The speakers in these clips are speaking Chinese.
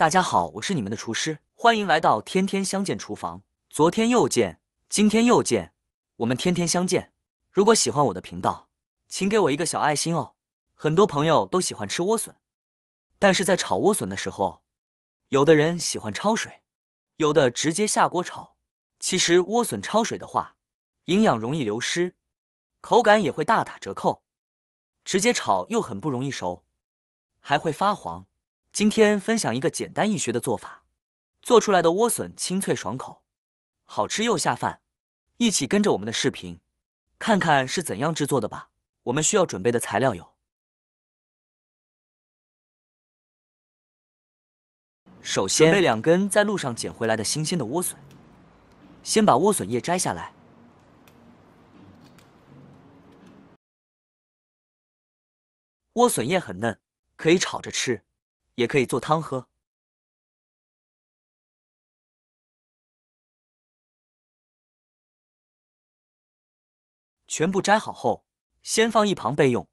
大家好，我是你们的厨师，欢迎来到天天相见厨房。昨天又见，今天又见，我们天天相见。如果喜欢我的频道，请给我一个小爱心哦。很多朋友都喜欢吃莴笋，但是在炒莴笋的时候，有的人喜欢焯水，有的直接下锅炒。其实莴笋焯水的话，营养容易流失，口感也会大打折扣；直接炒又很不容易熟，还会发黄。今天分享一个简单易学的做法，做出来的莴笋清脆爽口，好吃又下饭。一起跟着我们的视频，看看是怎样制作的吧。我们需要准备的材料有：首先准备两根在路上捡回来的新鲜的莴笋，先把莴笋叶摘下来。莴笋叶很嫩，可以炒着吃。也可以做汤喝。全部摘好后，先放一旁备用。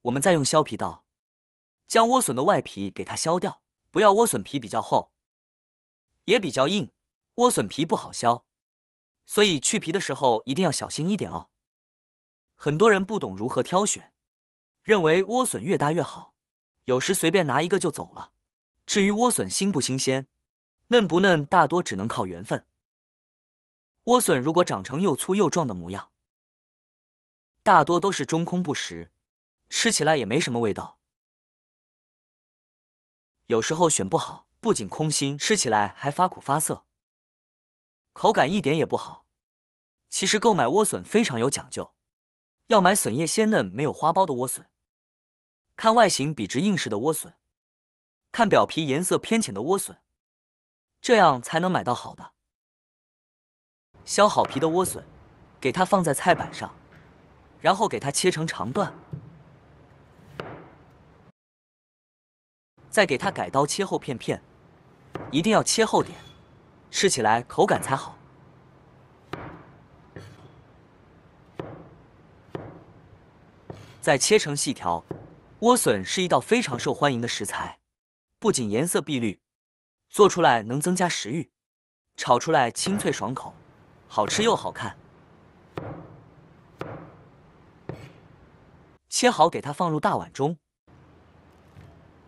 我们再用削皮刀，将莴笋的外皮给它削掉。不要莴笋皮比较厚，也比较硬，莴笋皮不好削，所以去皮的时候一定要小心一点哦。很多人不懂如何挑选，认为莴笋越大越好。有时随便拿一个就走了。至于莴笋新不新鲜、嫩不嫩，大多只能靠缘分。莴笋如果长成又粗又壮的模样，大多都是中空不实，吃起来也没什么味道。有时候选不好，不仅空心，吃起来还发苦发涩，口感一点也不好。其实购买莴笋非常有讲究，要买笋叶鲜嫩、没有花苞的莴笋。看外形笔直硬实的莴笋，看表皮颜色偏浅的莴笋，这样才能买到好的。削好皮的莴笋，给它放在菜板上，然后给它切成长段，再给它改刀切厚片片，一定要切厚点，吃起来口感才好。再切成细条。莴笋是一道非常受欢迎的食材，不仅颜色碧绿，做出来能增加食欲，炒出来清脆爽口，好吃又好看。切好给它放入大碗中，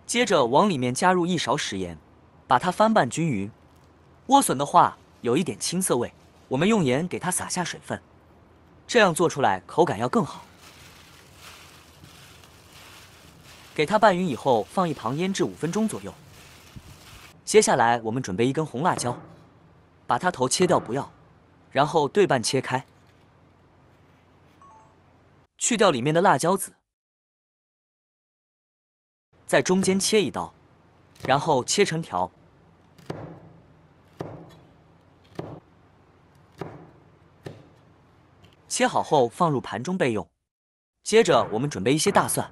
接着往里面加入一勺食盐，把它翻拌均匀。莴笋的话有一点青涩味，我们用盐给它撒下水分，这样做出来口感要更好。给它拌匀以后，放一旁腌制五分钟左右。接下来，我们准备一根红辣椒，把它头切掉不要，然后对半切开，去掉里面的辣椒籽，在中间切一刀，然后切成条。切好后放入盘中备用。接着，我们准备一些大蒜。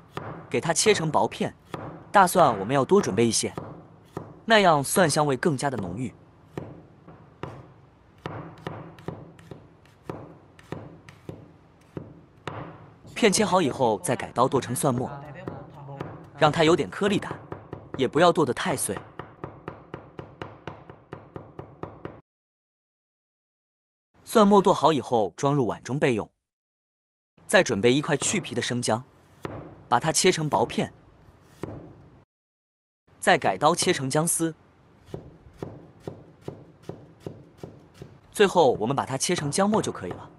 给它切成薄片，大蒜我们要多准备一些，那样蒜香味更加的浓郁。片切好以后，再改刀剁成蒜末，让它有点颗粒感，也不要剁的太碎。蒜末剁好以后，装入碗中备用。再准备一块去皮的生姜。把它切成薄片，再改刀切成姜丝。最后，我们把它切成姜末就可以了。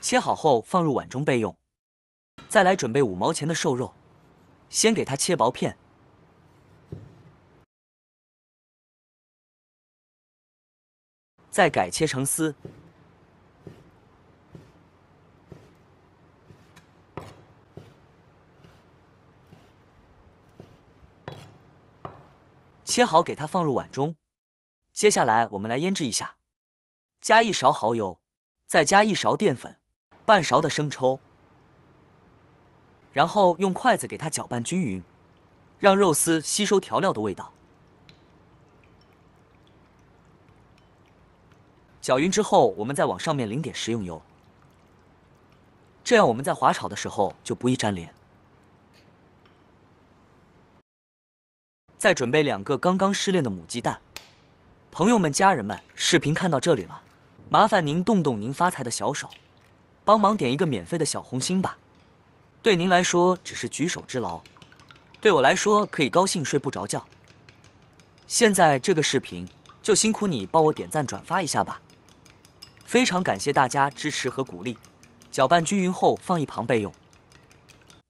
切好后放入碗中备用。再来准备五毛钱的瘦肉，先给它切薄片，再改切成丝。切好，给它放入碗中。接下来，我们来腌制一下，加一勺蚝油，再加一勺淀粉，半勺的生抽，然后用筷子给它搅拌均匀，让肉丝吸收调料的味道。搅匀之后，我们再往上面淋点食用油，这样我们在滑炒的时候就不易粘连。再准备两个刚刚失恋的母鸡蛋，朋友们、家人们，视频看到这里了，麻烦您动动您发财的小手，帮忙点一个免费的小红心吧。对您来说只是举手之劳，对我来说可以高兴睡不着觉。现在这个视频就辛苦你帮我点赞转发一下吧，非常感谢大家支持和鼓励。搅拌均匀后放一旁备用。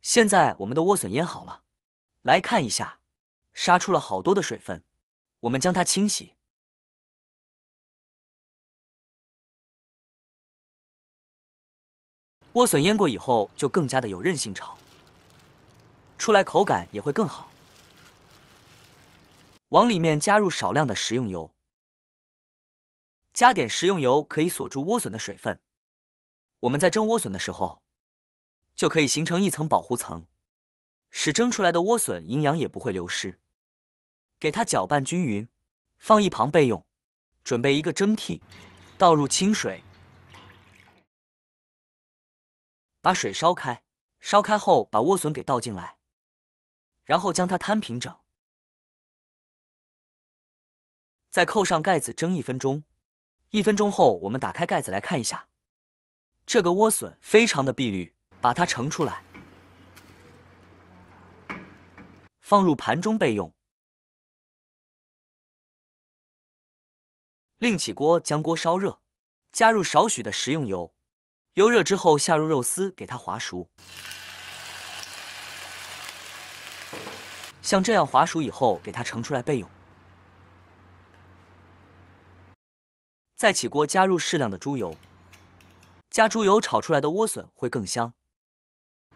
现在我们的莴笋腌好了，来看一下。杀出了好多的水分，我们将它清洗。莴笋腌过以后就更加的有韧性，炒出来口感也会更好。往里面加入少量的食用油，加点食用油可以锁住莴笋的水分。我们在蒸莴笋的时候，就可以形成一层保护层，使蒸出来的莴笋营养也不会流失。给它搅拌均匀，放一旁备用。准备一个蒸屉，倒入清水，把水烧开。烧开后把莴笋给倒进来，然后将它摊平整，再扣上盖子蒸一分钟。一分钟后，我们打开盖子来看一下，这个莴笋非常的碧绿，把它盛出来，放入盘中备用。另起锅，将锅烧热，加入少许的食用油，油热之后下入肉丝，给它滑熟。像这样滑熟以后，给它盛出来备用。再起锅，加入适量的猪油，加猪油炒出来的莴笋会更香。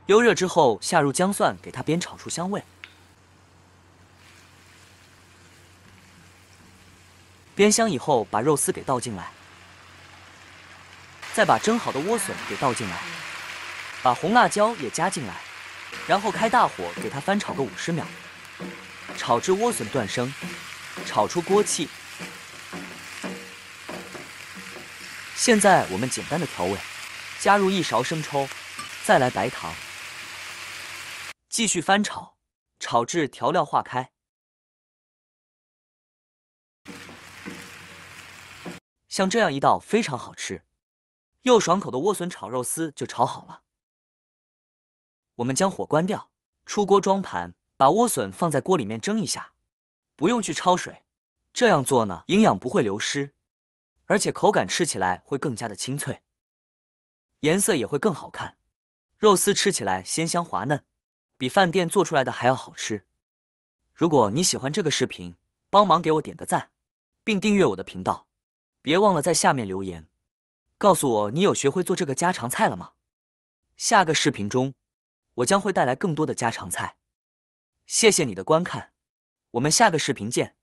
油热之后，下入姜蒜，给它煸炒出香味。煸香以后，把肉丝给倒进来，再把蒸好的莴笋给倒进来，把红辣椒也加进来，然后开大火给它翻炒个五十秒，炒至莴笋断生，炒出锅气。现在我们简单的调味，加入一勺生抽，再来白糖，继续翻炒，炒至调料化开。像这样一道非常好吃、又爽口的莴笋炒肉丝就炒好了。我们将火关掉，出锅装盘，把莴笋放在锅里面蒸一下，不用去焯水。这样做呢，营养不会流失，而且口感吃起来会更加的清脆，颜色也会更好看。肉丝吃起来鲜香滑嫩，比饭店做出来的还要好吃。如果你喜欢这个视频，帮忙给我点个赞，并订阅我的频道。别忘了在下面留言，告诉我你有学会做这个家常菜了吗？下个视频中，我将会带来更多的家常菜。谢谢你的观看，我们下个视频见。